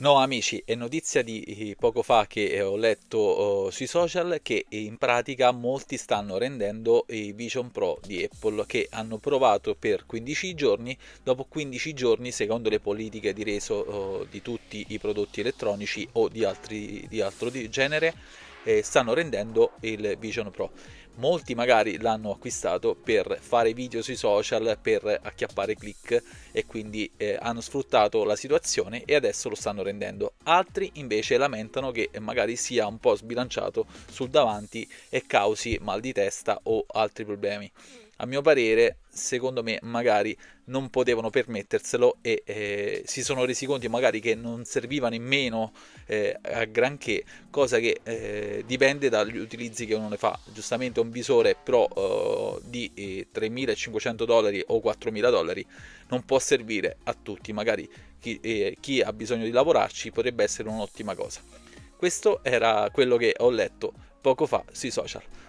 No amici, è notizia di eh, poco fa che eh, ho letto uh, sui social che eh, in pratica molti stanno rendendo i Vision Pro di Apple che hanno provato per 15 giorni, dopo 15 giorni secondo le politiche di reso uh, di tutti i prodotti elettronici o di, altri, di altro genere eh, stanno rendendo il Vision Pro molti magari l'hanno acquistato per fare video sui social, per acchiappare click e quindi eh, hanno sfruttato la situazione e adesso lo stanno rendendo. Altri invece lamentano che magari sia un po' sbilanciato sul davanti e causi mal di testa o altri problemi. A mio parere, secondo me, magari non potevano permetterselo e eh, si sono resi conto magari che non serviva nemmeno eh, a granché, cosa che eh, dipende dagli utilizzi che uno ne fa. Giustamente un un visore pro eh, di eh, 3.500 dollari o 4.000 dollari non può servire a tutti, magari chi, eh, chi ha bisogno di lavorarci potrebbe essere un'ottima cosa. Questo era quello che ho letto poco fa sui social.